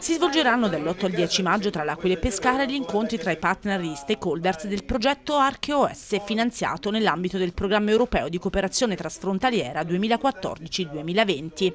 Si svolgeranno dall'8 al 10 maggio tra l'Aquila e Pescara gli incontri tra i partner e gli stakeholders del progetto ArcheOS finanziato nell'ambito del programma europeo di cooperazione trasfrontaliera 2014-2020,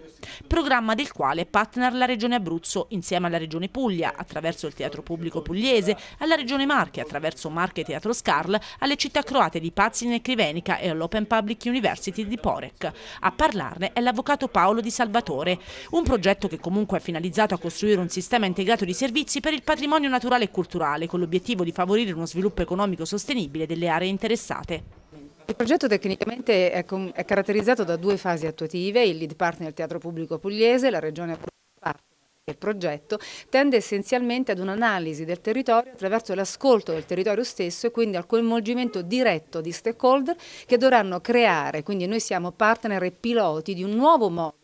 programma del quale partner la Regione Abruzzo insieme alla Regione Puglia attraverso il Teatro Pubblico Pugliese, alla Regione Marche attraverso Marche Teatro Scarl, alle città croate di Pazzi e Crivenica e all'Open Public University di Porec. A parlarne è l'avvocato Paolo Di Salvatore, un progetto che comunque è finalizzato a costruire un sistema integrato di servizi per il patrimonio naturale e culturale, con l'obiettivo di favorire uno sviluppo economico sostenibile delle aree interessate. Il progetto tecnicamente è, è caratterizzato da due fasi attuative, il lead partner del Teatro Pubblico Pugliese, la Regione il progetto tende essenzialmente ad un'analisi del territorio attraverso l'ascolto del territorio stesso e quindi al coinvolgimento diretto di stakeholder che dovranno creare, quindi noi siamo partner e piloti di un nuovo modo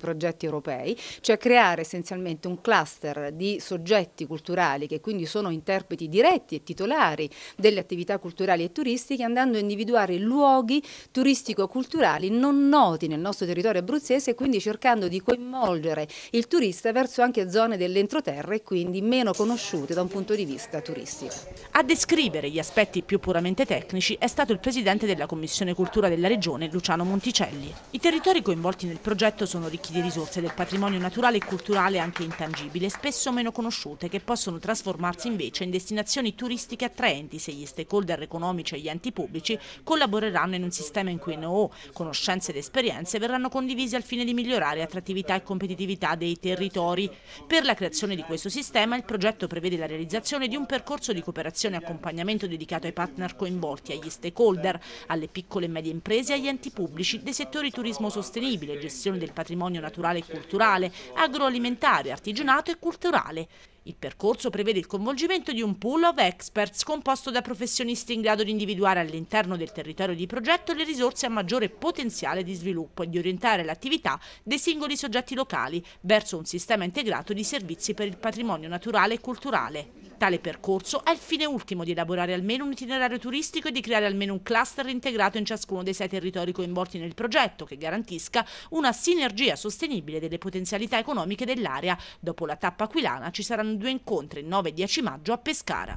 progetti europei, cioè creare essenzialmente un cluster di soggetti culturali che quindi sono interpreti diretti e titolari delle attività culturali e turistiche andando a individuare luoghi turistico-culturali non noti nel nostro territorio abruzzese e quindi cercando di coinvolgere il turista verso anche zone dell'entroterra e quindi meno conosciute da un punto di vista turistico. A descrivere gli aspetti più puramente tecnici è stato il presidente della Commissione Cultura della Regione, Luciano Monticelli. I territori coinvolti nel progetto sono ricchi sprechi di risorse del patrimonio naturale e culturale anche intangibile, spesso meno conosciute, che possono trasformarsi invece in destinazioni turistiche attraenti se gli stakeholder economici e gli enti pubblici collaboreranno in un sistema in cui NO, conoscenze ed esperienze verranno condivise al fine di migliorare attrattività e competitività dei territori. Per la creazione di questo sistema il progetto prevede la realizzazione di un percorso di cooperazione e accompagnamento dedicato ai partner coinvolti, agli stakeholder, alle piccole e medie imprese e agli enti pubblici dei settori turismo sostenibile, gestione del patrimonio patrimonio naturale e culturale, agroalimentare, artigianato e culturale. Il percorso prevede il coinvolgimento di un pool of experts composto da professionisti in grado di individuare all'interno del territorio di progetto le risorse a maggiore potenziale di sviluppo e di orientare l'attività dei singoli soggetti locali verso un sistema integrato di servizi per il patrimonio naturale e culturale. Tale percorso ha il fine ultimo di elaborare almeno un itinerario turistico e di creare almeno un cluster integrato in ciascuno dei sei territori coinvolti nel progetto, che garantisca una sinergia sostenibile delle potenzialità economiche dell'area. Dopo la tappa aquilana ci saranno due incontri il 9 e 10 maggio a Pescara.